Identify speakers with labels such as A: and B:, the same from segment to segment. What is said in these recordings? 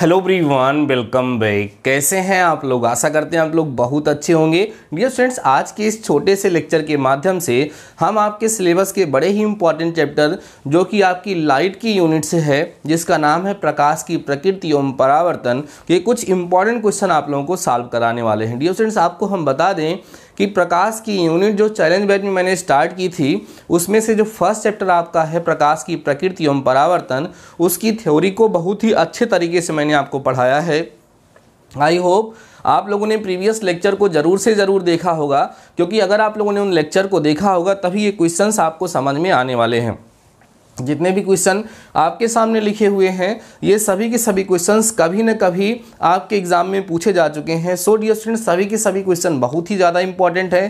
A: hello one welcome back कैसे हैं आप लोग आशा करते हैं आप लोग बहुत अच्छे होंगे डियर स्टूडेंट्स आज के इस छोटे से लेक्चर के माध्यम से हम आपके सिलेबस के बड़े ही इंपॉर्टेंट चैप्टर जो कि आपकी लाइट की यूनिट से है जिसका नाम है प्रकाश की प्रकृति एवं परावर्तन ये कुछ इंपॉर्टेंट क्वेश्चन आप लोगों को सॉल्व कराने वाले हैं डियर स्टूडेंट्स आपको हम बता दें कि प्रकाश की यूनिट जो चैलेंज बैच में मैंने स्टार्ट की थी उसमें से जो फर्स्ट चैप्टर आपका है प्रकाश की प्रकृति एवं परावर्तन उसकी थ्योरी को बहुत ही अच्छे तरीके से मैंने आपको पढ़ाया है आई होप आप लोगों ने प्रीवियस लेक्चर को ज़रूर से ज़रूर देखा होगा क्योंकि अगर आप लोगों ने उन लेक्चर को देखा होगा तभी ये क्वेश्चंस आपको समझ में आने वाले हैं जितने भी क्वेश्चन आपके सामने लिखे हुए हैं ये सभी के सभी क्वेश्चंस कभी न कभी आपके एग्जाम में पूछे जा चुके हैं सो डियर स्टूडेंट सभी के सभी क्वेश्चन बहुत ही ज़्यादा इंपॉर्टेंट है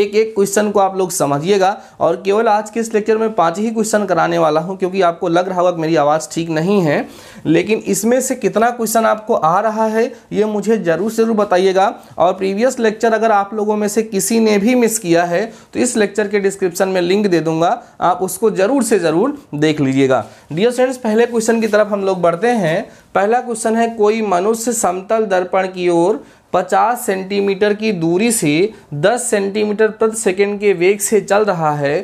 A: एक एक क्वेश्चन को आप लोग समझिएगा और केवल आज के इस लेक्चर में पाँच ही क्वेश्चन कराने वाला हूँ क्योंकि आपको लग रहा होगा मेरी आवाज़ ठीक नहीं है लेकिन इसमें से कितना क्वेश्चन आपको आ रहा है ये मुझे ज़रूर ज़रूर बताइएगा और प्रीवियस लेक्चर अगर आप लोगों में से किसी ने भी मिस किया है तो इस लेक्चर के डिस्क्रिप्शन में लिंक दे दूँगा आप उसको ज़रूर से ज़रूर देख लीजिएगा डियर फ्रेंड्स पहले क्वेश्चन की तरफ हम लोग बढ़ते हैं पहला क्वेश्चन है कोई मनुष्य समतल दर्पण की ओर 50 सेंटीमीटर की दूरी से 10 सेंटीमीटर प्रति सेकंड के वेग से चल रहा है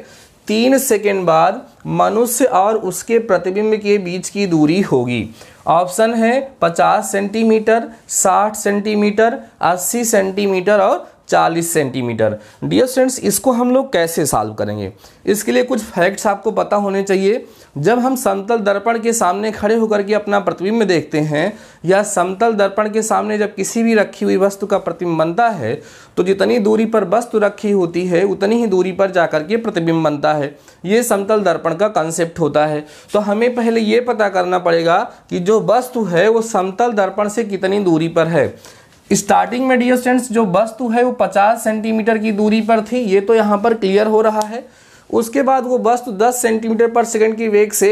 A: तीन सेकंड बाद मनुष्य और उसके प्रतिबिंब के बीच की दूरी होगी ऑप्शन है 50 सेंटीमीटर 60 सेंटीमीटर 80 सेंटीमीटर और 40 सेंटीमीटर डियर स्टूडेंट्स इसको हम लोग कैसे सॉल्व करेंगे इसके लिए कुछ फैक्ट्स आपको पता होने चाहिए जब हम समतल दर्पण के सामने खड़े होकर के अपना प्रतिबिंब देखते हैं या समतल दर्पण के सामने जब किसी भी रखी हुई वस्तु का प्रतिबिंब बनता है तो जितनी दूरी पर वस्तु रखी होती है उतनी ही दूरी पर जाकर के प्रतिबिंब बनता है ये समतल दर्पण का कंसेप्ट होता है तो हमें पहले ये पता करना पड़ेगा कि जो वस्तु है वो समतल दर्पण से कितनी दूरी पर है स्टार्टिंग में डियर स्टेंट्स जो वस्तु है वो 50 सेंटीमीटर की दूरी पर थी ये तो यहाँ पर क्लियर हो रहा है उसके बाद वो वस्तु 10 सेंटीमीटर पर सेकंड की वेग से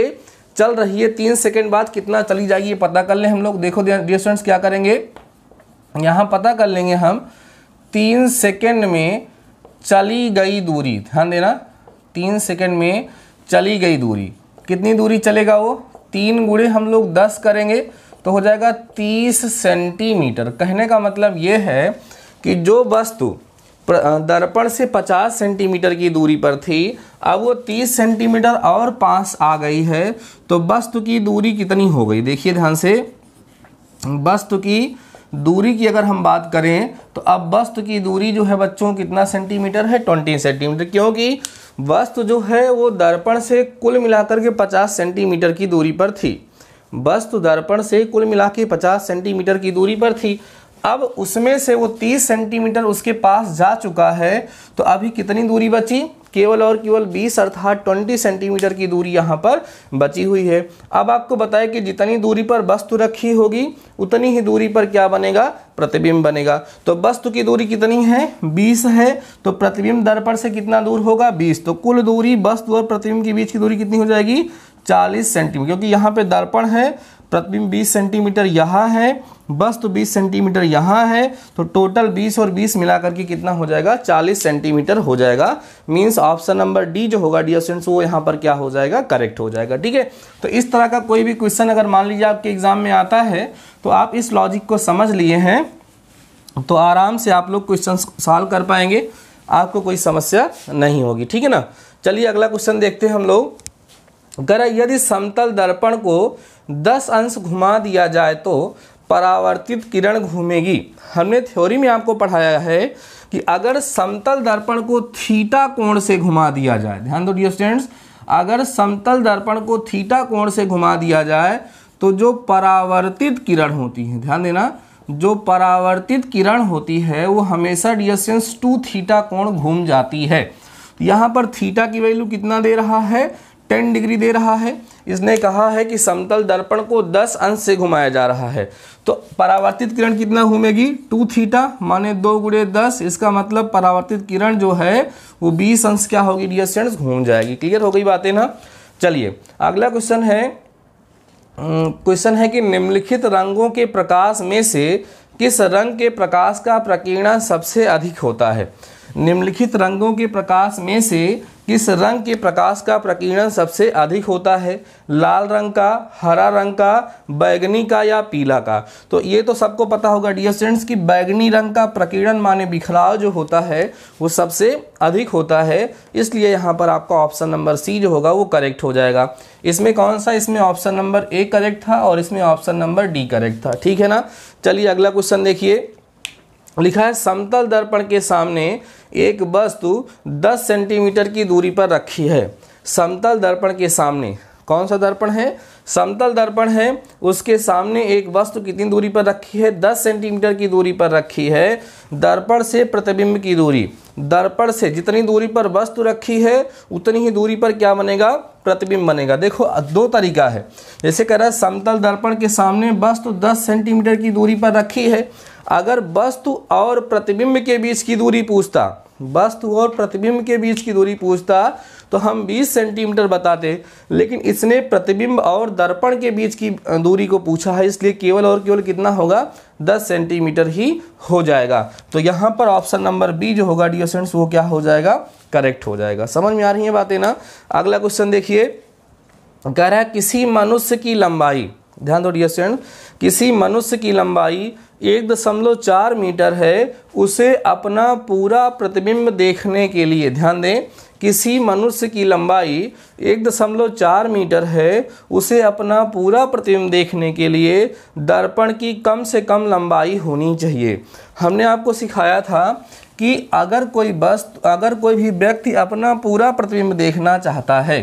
A: चल रही है तीन सेकंड बाद कितना चली जाएगी पता कर लें हम लोग देखो डियर स्टेंट्स क्या करेंगे यहाँ पता कर लेंगे हम तीन सेकेंड में चली गई दूरी ध्यान देना तीन सेकेंड में चली गई दूरी कितनी दूरी चलेगा वो तीन गुड़े हम लोग दस करेंगे तो हो जाएगा तीस सेंटीमीटर कहने का मतलब ये है कि जो वस्तु दर्पण से 50 सेंटीमीटर की दूरी पर थी अब वो 30 सेंटीमीटर और पास आ गई है तो वस्तु की दूरी कितनी हो गई देखिए ध्यान से वस्तु की दूरी की अगर हम बात करें तो अब वस्तु की दूरी जो है बच्चों कितना सेंटीमीटर है ट्वेंटी सेंटीमीटर क्योंकि वस्तु जो है वो दर्पण से कुल मिलाकर के पचास सेंटीमीटर की दूरी पर थी वस्तु दर्पण से कुल मिला के पचास सेंटीमीटर की दूरी पर थी अब उसमें से वो तीस सेंटीमीटर उसके पास जा चुका है तो अभी कितनी दूरी बची केवल और केवल 20 अर्थात 20 सेंटीमीटर की दूरी यहाँ पर बची हुई है अब आपको बताएं कि जितनी दूरी पर वस्तु रखी होगी उतनी ही दूरी पर क्या बनेगा प्रतिबिंब बनेगा तो वस्तु की दूरी कितनी है 20 है तो प्रतिबिंब दर्पण से कितना दूर होगा 20 तो कुल दूरी वस्तु और प्रतिबिंब के बीच की दूरी कितनी हो जाएगी चालीस सेंटीमीटर क्योंकि यहाँ पे दर्पण है प्रतिबिंब 20 सेंटीमीटर यहाँ है बस तो 20 सेंटीमीटर यहाँ है तो टोटल 20 और 20 मिला करके कितना हो जाएगा 40 सेंटीमीटर हो जाएगा मींस ऑप्शन नंबर डी जो होगा डी ऑप्शन वो यहाँ पर क्या हो जाएगा करेक्ट हो जाएगा ठीक है तो इस तरह का कोई भी क्वेश्चन अगर मान लीजिए आपके एग्जाम में आता है तो आप इस लॉजिक को समझ लिए हैं तो आराम से आप लोग क्वेश्चन सॉल्व कर पाएंगे आपको कोई समस्या नहीं होगी ठीक है ना चलिए अगला क्वेश्चन देखते हैं हम लोग कह यदि समतल दर्पण को 10 अंश घुमा दिया जाए तो परावर्तित किरण घूमेगी हमने थ्योरी में आपको पढ़ाया है कि अगर समतल दर्पण को थीटा कोण से घुमा दिया जाए ध्यान दो डियर स्टूडेंट्स अगर समतल दर्पण को थीटा कोण से घुमा दिया जाए तो जो परावर्तित किरण होती है ध्यान देना जो परावर्तित किरण होती है वो हमेशा डिस्टेंस टू थीटा कोण घूम जाती है यहाँ पर थीटा की वैल्यू कितना दे रहा है टेन डिग्री दे रहा है इसने कहा है कि समतल दर्पण को दस अंश से घुमाया जा रहा है तो परावर्तित किरण कितना घूमेगी टू थीटा माने दो गुड़े दस इसका मतलब परावर्तित किरण जो है वो बीस अंश क्या होगी डिस्टेंस घूम जाएगी क्लियर हो गई बातें ना चलिए अगला क्वेश्चन है क्वेश्चन है कि निम्नलिखित रंगों के प्रकाश में से किस रंग के प्रकाश का प्रकीर्णन सबसे अधिक होता है निम्नलिखित रंगों के प्रकाश में से किस रंग के प्रकाश का प्रकीर्णन सबसे अधिक होता है लाल रंग का हरा रंग का बैगनी का या पीला का तो ये तो सबको पता होगा डियर स्टूडेंट्स कि बैगनी रंग का प्रकीर्णन माने बिखराव जो होता है वो सबसे अधिक होता है इसलिए यहाँ पर आपका ऑप्शन नंबर सी जो होगा वो करेक्ट हो जाएगा इसमें कौन सा इसमें ऑप्शन नंबर ए करेक्ट था और इसमें ऑप्शन नंबर डी करेक्ट था ठीक है ना चलिए अगला क्वेश्चन देखिए लिखा है समतल दर्पण के सामने एक वस्तु 10 सेंटीमीटर की दूरी पर रखी है समतल दर्पण के सामने कौन सा दर्पण है समतल दर्पण है उसके सामने एक वस्तु कितनी दूरी पर रखी है दस सेंटीमीटर की दूरी पर रखी है दर्पण से प्रतिबिंब की दूरी दर्पण से जितनी दूरी पर वस्तु रखी है उतनी ही दूरी पर क्या बनेगा प्रतिबिंब बनेगा देखो दो तरीका है जैसे कह रहा है समतल दर्पण के सामने वस्तु दस सेंटीमीटर की दूरी पर रखी है अगर वस्तु और प्रतिबिंब के बीच की दूरी पूछता वस्तु और प्रतिबिंब के बीच की दूरी पूछता तो हम 20 सेंटीमीटर बताते लेकिन इसने प्रतिबिंब और दर्पण के बीच की दूरी को पूछा है इसलिए केवल और केवल कितना होगा 10 सेंटीमीटर ही हो जाएगा तो यहाँ पर ऑप्शन नंबर बी जो होगा डियोसेंट्स वो क्या हो जाएगा करेक्ट हो जाएगा समझ में आ रही है बातें ना अगला क्वेश्चन देखिए कह रहा है किसी मनुष्य की लंबाई ध्यान दो डियर स्टूडेंट किसी मनुष्य की लंबाई एक दशमलव चार मीटर है उसे अपना पूरा प्रतिबिंब देखने के लिए ध्यान दें किसी मनुष्य की लंबाई एक दशमलव चार मीटर है उसे अपना पूरा प्रतिबिंब देखने के लिए दर्पण की कम से कम लंबाई होनी चाहिए हमने आपको सिखाया था कि अगर कोई वस्तु अगर कोई भी व्यक्ति अपना पूरा प्रतिबिंब देखना चाहता है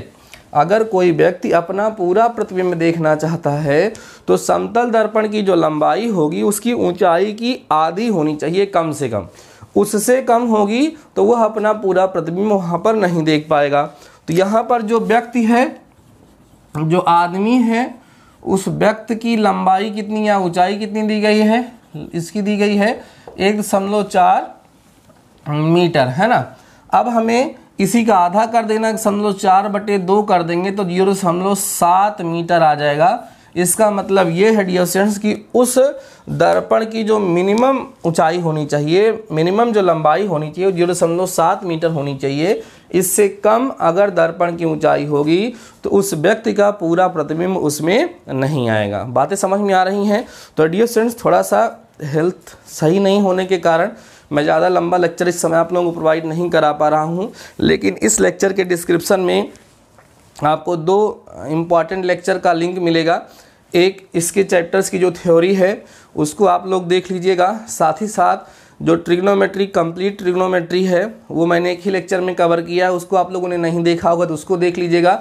A: अगर कोई व्यक्ति अपना पूरा प्रतिबिंब देखना चाहता है तो समतल दर्पण की जो लंबाई होगी उसकी ऊंचाई की आधी होनी चाहिए कम से कम उससे कम होगी तो वह अपना पूरा प्रतिबिंब वहाँ पर नहीं देख पाएगा तो यहाँ पर जो व्यक्ति है जो आदमी है उस व्यक्ति की लंबाई कितनी या ऊंचाई कितनी दी गई है इसकी दी गई है एक दशमलव चार मीटर है ना अब हमें इसी का आधा कर देना समझ लो चार बटे दो कर देंगे तो जीरो समझ सात मीटर आ जाएगा इसका मतलब ये है डियर कि उस दर्पण की जो मिनिमम ऊंचाई होनी चाहिए मिनिमम जो लंबाई होनी चाहिए जीरो लो सात मीटर होनी चाहिए इससे कम अगर दर्पण की ऊंचाई होगी तो उस व्यक्ति का पूरा प्रतिबिंब उसमें नहीं आएगा बातें समझ में आ रही हैं तो डियर थोड़ा सा हेल्थ सही नहीं होने के कारण मैं ज़्यादा लंबा लेक्चर इस समय आप लोगों को प्रोवाइड नहीं करा पा रहा हूँ लेकिन इस लेक्चर के डिस्क्रिप्शन में आपको दो इम्पॉर्टेंट लेक्चर का लिंक मिलेगा एक इसके चैप्टर्स की जो थ्योरी है उसको आप लोग देख लीजिएगा साथ ही साथ जो ट्रिग्नोमेट्री कंप्लीट ट्रिग्नोमेट्री है वो मैंने एक ही लेक्चर में कवर किया है उसको आप लोगों ने नहीं देखा होगा तो उसको देख लीजिएगा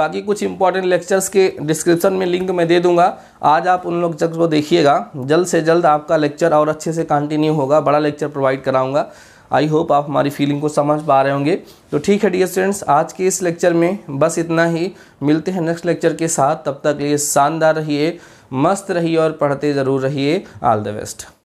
A: बाकी कुछ इंपॉर्टेंट लेक्चर्स के डिस्क्रिप्शन में लिंक मैं दे दूंगा आज आप उन लोग जब वो देखिएगा जल्द से जल्द आपका लेक्चर और अच्छे से कंटिन्यू होगा बड़ा लेक्चर प्रोवाइड कराऊँगा आई होप आप हमारी फीलिंग को समझ पा रहे होंगे तो ठीक है डियर स्टूडेंट्स आज के इस लेक्चर में बस इतना ही मिलते हैं नेक्स्ट लेक्चर के साथ तब तक ये शानदार रहिए मस्त रहिए और पढ़ते ज़रूर रहिए ऑल द बेस्ट